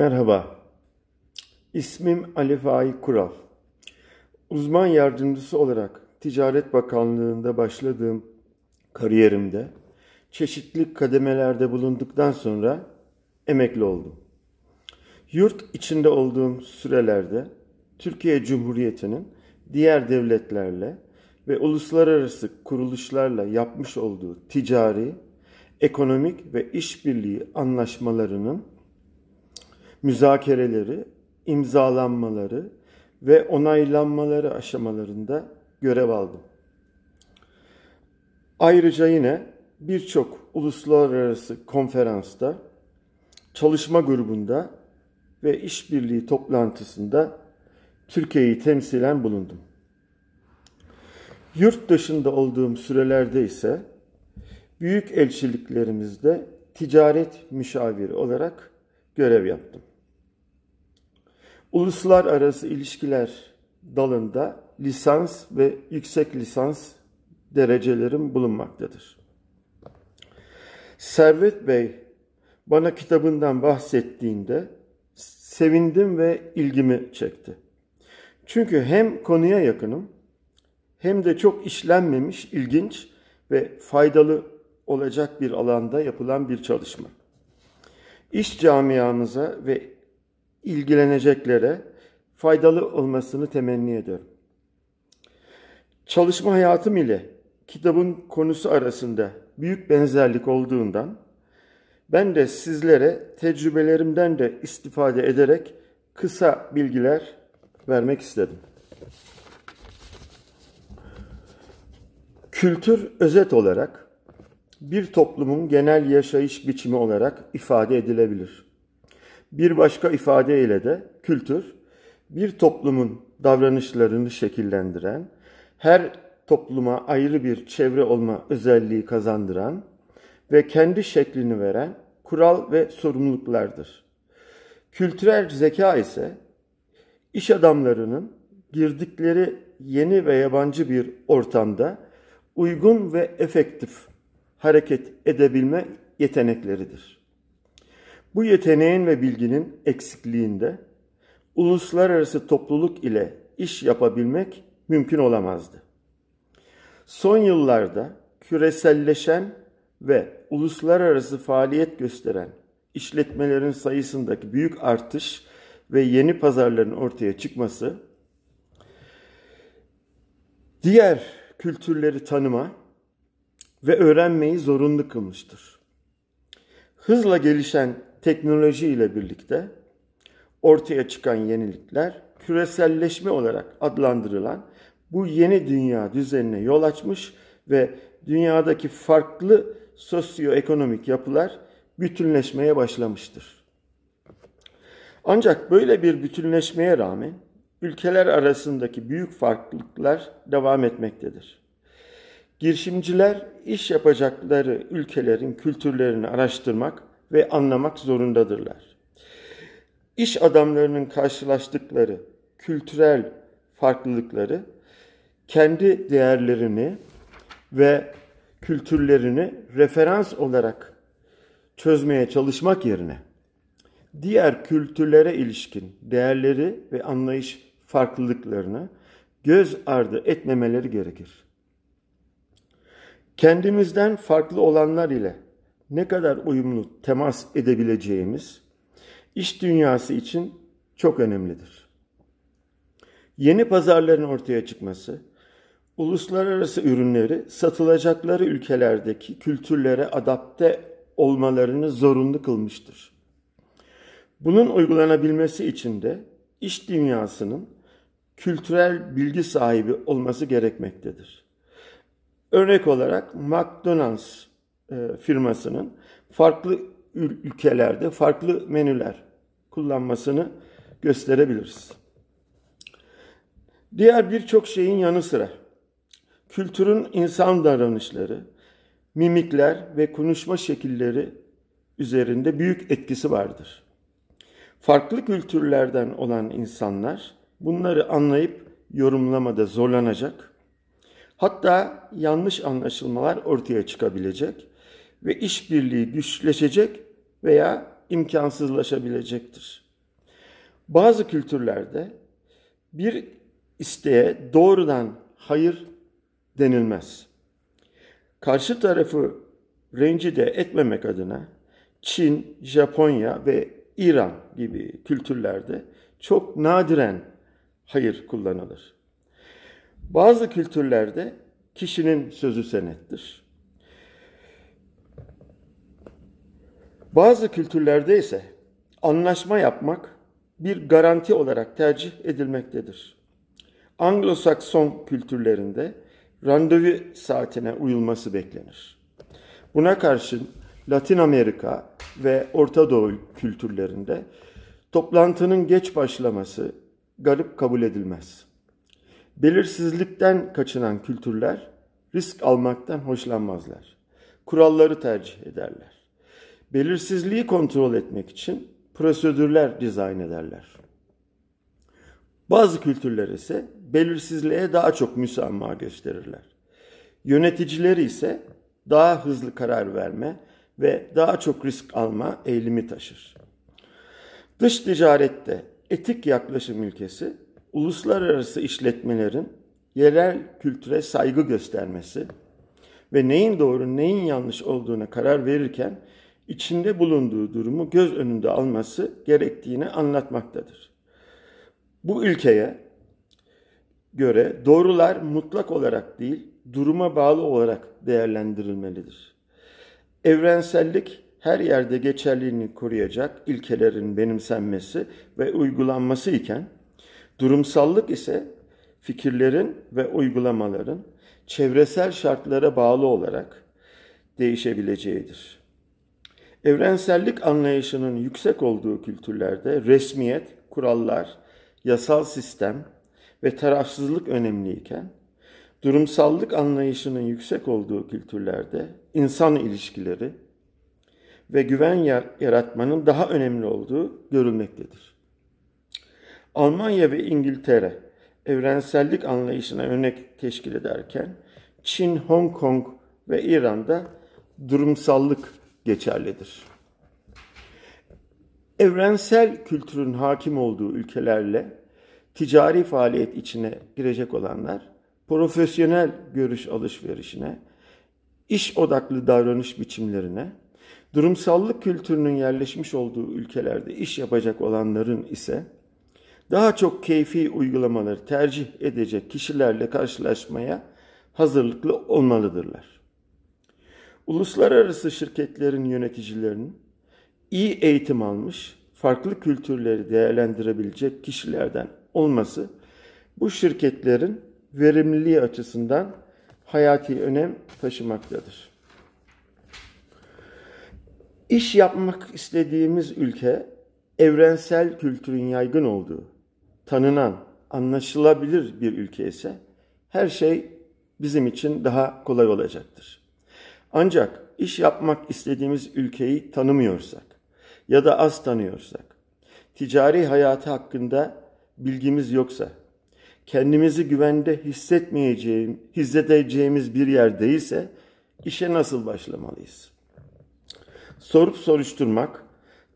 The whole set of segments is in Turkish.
Merhaba. İsmim Ali Faik Kural. Uzman yardımcısı olarak Ticaret Bakanlığı'nda başladığım kariyerimde çeşitli kademelerde bulunduktan sonra emekli oldum. Yurt içinde olduğum sürelerde Türkiye Cumhuriyeti'nin diğer devletlerle ve uluslararası kuruluşlarla yapmış olduğu ticari, ekonomik ve işbirliği anlaşmalarının müzakereleri, imzalanmaları ve onaylanmaları aşamalarında görev aldım. Ayrıca yine birçok uluslararası konferansta, çalışma grubunda ve işbirliği toplantısında Türkiye'yi temsilen bulundum. Yurt dışında olduğum sürelerde ise büyük elçiliklerimizde ticaret müşaviri olarak görev yaptım uluslararası ilişkiler dalında lisans ve yüksek lisans derecelerim bulunmaktadır. Servet Bey bana kitabından bahsettiğinde sevindim ve ilgimi çekti. Çünkü hem konuya yakınım hem de çok işlenmemiş, ilginç ve faydalı olacak bir alanda yapılan bir çalışma. İş camiamıza ve ilgileneceklere faydalı olmasını temenni ediyorum. Çalışma hayatım ile kitabın konusu arasında büyük benzerlik olduğundan ben de sizlere tecrübelerimden de istifade ederek kısa bilgiler vermek istedim. Kültür özet olarak bir toplumun genel yaşayış biçimi olarak ifade edilebilir. Bir başka ifadeyle de kültür bir toplumun davranışlarını şekillendiren, her topluma ayrı bir çevre olma özelliği kazandıran ve kendi şeklini veren kural ve sorumluluklardır. Kültürel zeka ise iş adamlarının girdikleri yeni ve yabancı bir ortamda uygun ve efektif hareket edebilme yetenekleridir. Bu yeteneğin ve bilginin eksikliğinde uluslararası topluluk ile iş yapabilmek mümkün olamazdı. Son yıllarda küreselleşen ve uluslararası faaliyet gösteren işletmelerin sayısındaki büyük artış ve yeni pazarların ortaya çıkması diğer kültürleri tanıma ve öğrenmeyi zorunlu kılmıştır. Hızla gelişen teknoloji ile birlikte ortaya çıkan yenilikler küreselleşme olarak adlandırılan bu yeni dünya düzenine yol açmış ve dünyadaki farklı sosyoekonomik yapılar bütünleşmeye başlamıştır. Ancak böyle bir bütünleşmeye rağmen ülkeler arasındaki büyük farklılıklar devam etmektedir. Girişimciler iş yapacakları ülkelerin kültürlerini araştırmak ve anlamak zorundadırlar. İş adamlarının karşılaştıkları kültürel farklılıkları kendi değerlerini ve kültürlerini referans olarak çözmeye çalışmak yerine diğer kültürlere ilişkin değerleri ve anlayış farklılıklarını göz ardı etmemeleri gerekir. Kendimizden farklı olanlar ile ne kadar uyumlu temas edebileceğimiz iş dünyası için çok önemlidir. Yeni pazarların ortaya çıkması, uluslararası ürünleri satılacakları ülkelerdeki kültürlere adapte olmalarını zorunlu kılmıştır. Bunun uygulanabilmesi için de iş dünyasının kültürel bilgi sahibi olması gerekmektedir. Örnek olarak McDonald's e, firmasının farklı ülkelerde farklı menüler kullanmasını gösterebiliriz. Diğer birçok şeyin yanı sıra kültürün insan davranışları, mimikler ve konuşma şekilleri üzerinde büyük etkisi vardır. Farklı kültürlerden olan insanlar bunları anlayıp yorumlamada zorlanacak. Hatta yanlış anlaşılmalar ortaya çıkabilecek ve işbirliği güçleşecek veya imkansızlaşabilecektir. Bazı kültürlerde bir isteğe doğrudan hayır denilmez. Karşı tarafı rencide etmemek adına Çin, Japonya ve İran gibi kültürlerde çok nadiren hayır kullanılır. Bazı kültürlerde kişinin sözü senettir. Bazı kültürlerde ise anlaşma yapmak bir garanti olarak tercih edilmektedir. Anglo-Sakson kültürlerinde randevu saatine uyulması beklenir. Buna karşın Latin Amerika ve Orta Doğu kültürlerinde toplantının geç başlaması garip kabul edilmez. Belirsizlikten kaçınan kültürler risk almaktan hoşlanmazlar. Kuralları tercih ederler. Belirsizliği kontrol etmek için prosedürler dizayn ederler. Bazı kültürler ise belirsizliğe daha çok müsamaha gösterirler. Yöneticileri ise daha hızlı karar verme ve daha çok risk alma eğilimi taşır. Dış ticarette etik yaklaşım ilkesi uluslararası işletmelerin yerel kültüre saygı göstermesi ve neyin doğru neyin yanlış olduğuna karar verirken içinde bulunduğu durumu göz önünde alması gerektiğini anlatmaktadır. Bu ilkeye göre doğrular mutlak olarak değil, duruma bağlı olarak değerlendirilmelidir. Evrensellik her yerde geçerliliğini koruyacak ilkelerin benimsenmesi ve uygulanması iken, durumsallık ise fikirlerin ve uygulamaların çevresel şartlara bağlı olarak değişebileceğidir. Evrensellik anlayışının yüksek olduğu kültürlerde resmiyet, kurallar, yasal sistem ve tarafsızlık önemliyken, durumsallık anlayışının yüksek olduğu kültürlerde insan ilişkileri ve güven yaratmanın daha önemli olduğu görülmektedir. Almanya ve İngiltere evrensellik anlayışına örnek teşkil ederken Çin, Hong Kong ve İran'da durumsallık geçerlidir. Evrensel kültürün hakim olduğu ülkelerle ticari faaliyet içine girecek olanlar profesyonel görüş alışverişine, iş odaklı davranış biçimlerine, durumsallık kültürünün yerleşmiş olduğu ülkelerde iş yapacak olanların ise daha çok keyfi uygulamaları tercih edecek kişilerle karşılaşmaya hazırlıklı olmalıdırlar uluslararası şirketlerin yöneticilerinin iyi eğitim almış, farklı kültürleri değerlendirebilecek kişilerden olması bu şirketlerin verimliliği açısından hayati önem taşımaktadır. İş yapmak istediğimiz ülke evrensel kültürün yaygın olduğu, tanınan, anlaşılabilir bir ülke ise her şey bizim için daha kolay olacaktır. Ancak iş yapmak istediğimiz ülkeyi tanımıyorsak ya da az tanıyorsak, ticari hayatı hakkında bilgimiz yoksa, kendimizi güvende hissetmeyeceğim, hissedeceğimiz bir yerdeyse işe nasıl başlamalıyız? Sorup soruşturmak,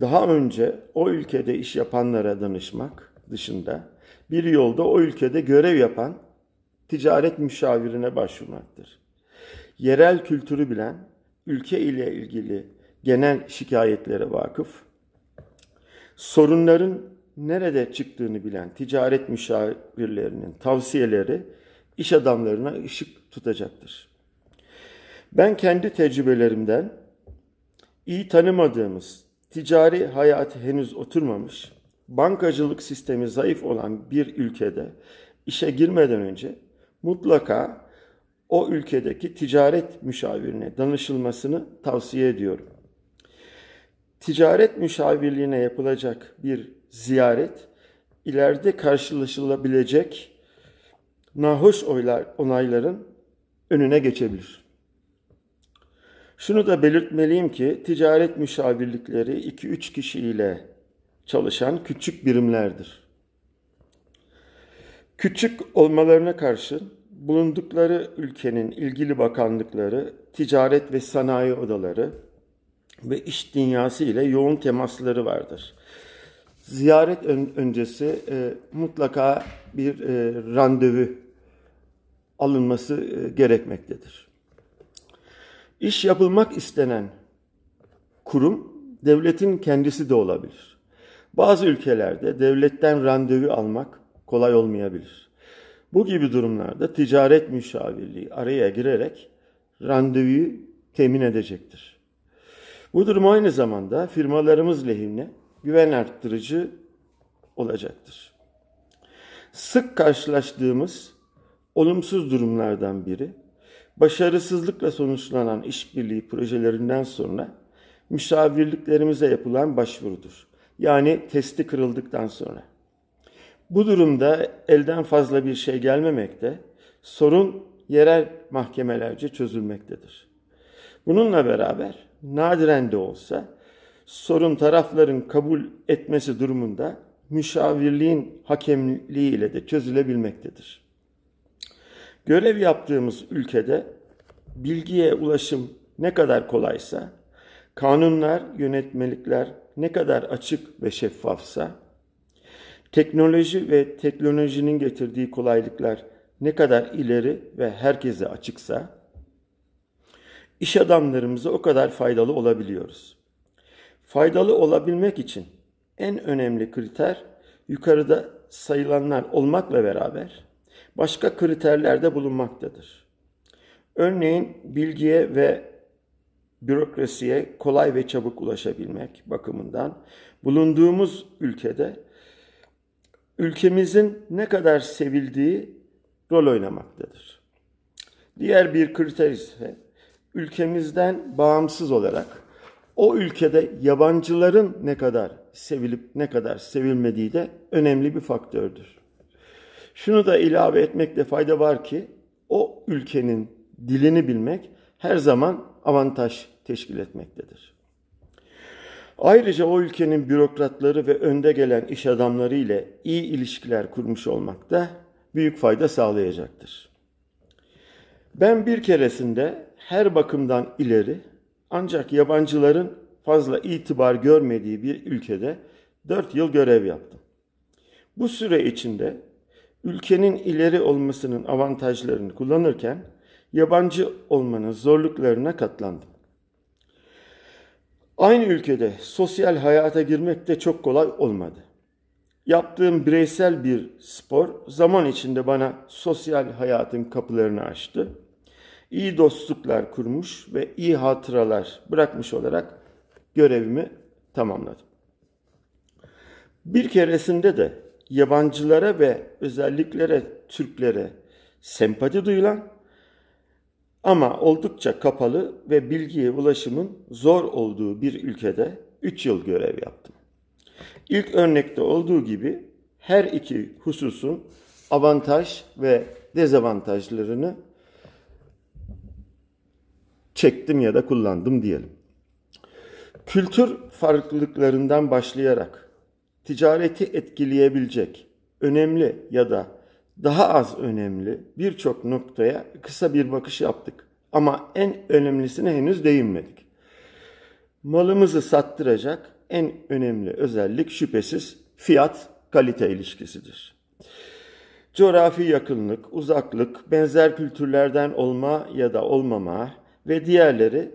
daha önce o ülkede iş yapanlara danışmak dışında bir yolda o ülkede görev yapan ticaret müşavirine başvurmaktır yerel kültürü bilen, ülke ile ilgili genel şikayetlere vakıf, sorunların nerede çıktığını bilen ticaret müşavirlerinin tavsiyeleri iş adamlarına ışık tutacaktır. Ben kendi tecrübelerimden iyi tanımadığımız, ticari hayat henüz oturmamış, bankacılık sistemi zayıf olan bir ülkede işe girmeden önce mutlaka o ülkedeki ticaret müşavirine danışılmasını tavsiye ediyorum. Ticaret müşavirliğine yapılacak bir ziyaret ileride karşılaşılabilecek nahoş oylar, onayların önüne geçebilir. Şunu da belirtmeliyim ki ticaret müşavirlikleri 2-3 kişiyle çalışan küçük birimlerdir. Küçük olmalarına karşın bulundukları ülkenin ilgili bakanlıkları, ticaret ve sanayi odaları ve iş dünyası ile yoğun temasları vardır. Ziyaret ön- öncesi e, mutlaka bir e, randevu alınması e, gerekmektedir. İş yapılmak istenen kurum devletin kendisi de olabilir. Bazı ülkelerde devletten randevu almak kolay olmayabilir. Bu gibi durumlarda ticaret müşavirliği araya girerek randevuyu temin edecektir. Bu durum aynı zamanda firmalarımız lehine güven arttırıcı olacaktır. Sık karşılaştığımız olumsuz durumlardan biri başarısızlıkla sonuçlanan işbirliği projelerinden sonra müşavirliklerimize yapılan başvurudur. Yani testi kırıldıktan sonra. Bu durumda elden fazla bir şey gelmemekte, sorun yerel mahkemelerce çözülmektedir. Bununla beraber nadiren de olsa sorun tarafların kabul etmesi durumunda müşavirliğin hakemliği ile de çözülebilmektedir. Görev yaptığımız ülkede bilgiye ulaşım ne kadar kolaysa, kanunlar, yönetmelikler ne kadar açık ve şeffafsa, Teknoloji ve teknolojinin getirdiği kolaylıklar ne kadar ileri ve herkese açıksa iş adamlarımıza o kadar faydalı olabiliyoruz. Faydalı olabilmek için en önemli kriter yukarıda sayılanlar olmakla beraber başka kriterlerde bulunmaktadır. Örneğin bilgiye ve bürokrasiye kolay ve çabuk ulaşabilmek bakımından bulunduğumuz ülkede ülkemizin ne kadar sevildiği rol oynamaktadır. Diğer bir kriter ise ülkemizden bağımsız olarak o ülkede yabancıların ne kadar sevilip ne kadar sevilmediği de önemli bir faktördür. Şunu da ilave etmekte fayda var ki o ülkenin dilini bilmek her zaman avantaj teşkil etmektedir. Ayrıca o ülkenin bürokratları ve önde gelen iş adamları ile iyi ilişkiler kurmuş olmak da büyük fayda sağlayacaktır. Ben bir keresinde her bakımdan ileri ancak yabancıların fazla itibar görmediği bir ülkede 4 yıl görev yaptım. Bu süre içinde ülkenin ileri olmasının avantajlarını kullanırken yabancı olmanın zorluklarına katlandım. Aynı ülkede sosyal hayata girmek de çok kolay olmadı. Yaptığım bireysel bir spor zaman içinde bana sosyal hayatın kapılarını açtı. İyi dostluklar kurmuş ve iyi hatıralar bırakmış olarak görevimi tamamladım. Bir keresinde de yabancılara ve özelliklere Türklere sempati duyulan ama oldukça kapalı ve bilgiye ulaşımın zor olduğu bir ülkede 3 yıl görev yaptım. İlk örnekte olduğu gibi her iki hususun avantaj ve dezavantajlarını çektim ya da kullandım diyelim. Kültür farklılıklarından başlayarak ticareti etkileyebilecek önemli ya da daha az önemli birçok noktaya kısa bir bakış yaptık. Ama en önemlisine henüz değinmedik. Malımızı sattıracak en önemli özellik şüphesiz fiyat kalite ilişkisidir. Coğrafi yakınlık, uzaklık, benzer kültürlerden olma ya da olmama ve diğerleri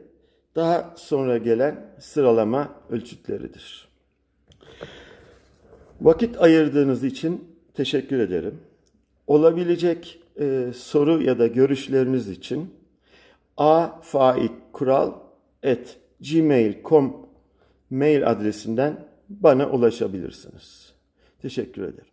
daha sonra gelen sıralama ölçütleridir. Vakit ayırdığınız için teşekkür ederim olabilecek e, soru ya da görüşleriniz için a faik kural et gmail.com mail adresinden bana ulaşabilirsiniz. Teşekkür ederim.